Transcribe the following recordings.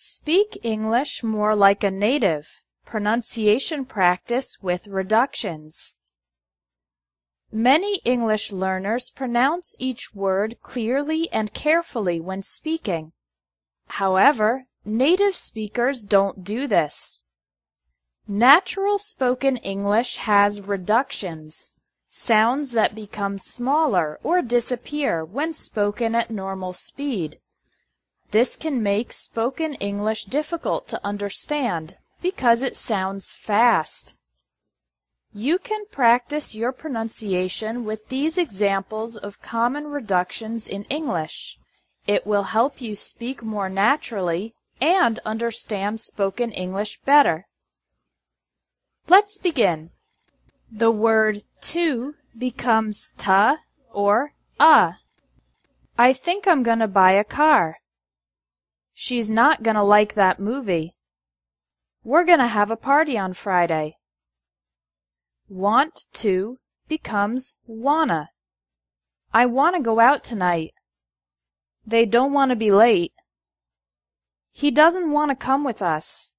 Speak English more like a native. Pronunciation practice with reductions. Many English learners pronounce each word clearly and carefully when speaking. However, native speakers don't do this. Natural spoken English has reductions, sounds that become smaller or disappear when spoken at normal speed. This can make spoken English difficult to understand because it sounds fast. You can practice your pronunciation with these examples of common reductions in English. It will help you speak more naturally and understand spoken English better. Let's begin. The word to becomes ta or a. I think I'm going to buy a car. She's not gonna like that movie. We're gonna have a party on Friday. Want to becomes wanna. I wanna go out tonight. They don't wanna be late. He doesn't wanna come with us.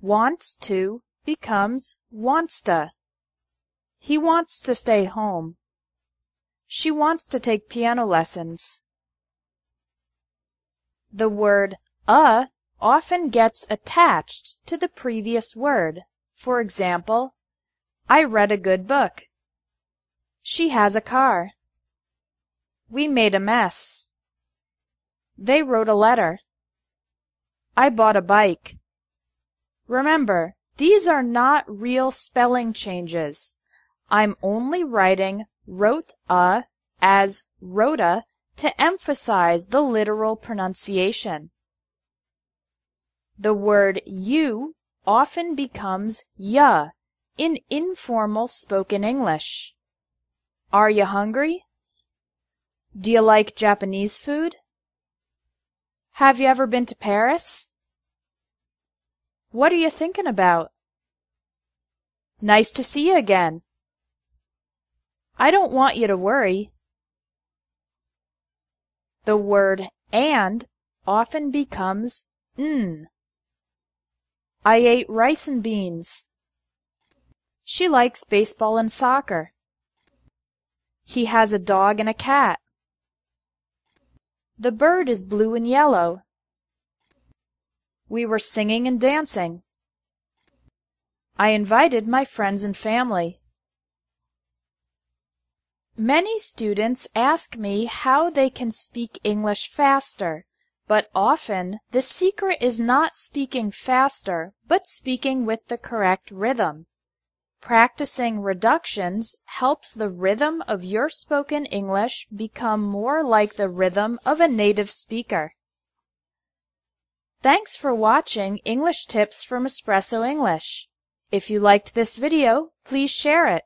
Wants to becomes wants to. He wants to stay home. She wants to take piano lessons. The word a often gets attached to the previous word. For example, I read a good book. She has a car. We made a mess. They wrote a letter. I bought a bike. Remember, these are not real spelling changes. I'm only writing wrote a as "wrote a." to emphasize the literal pronunciation. The word you often becomes ya in informal spoken English. Are you hungry? Do you like Japanese food? Have you ever been to Paris? What are you thinking about? Nice to see you again. I don't want you to worry. The word and often becomes n. I ate rice and beans. She likes baseball and soccer. He has a dog and a cat. The bird is blue and yellow. We were singing and dancing. I invited my friends and family. Many students ask me how they can speak English faster, but often the secret is not speaking faster, but speaking with the correct rhythm. Practicing reductions helps the rhythm of your spoken English become more like the rhythm of a native speaker. Thanks for watching English Tips from Espresso English. If you liked this video, please share it.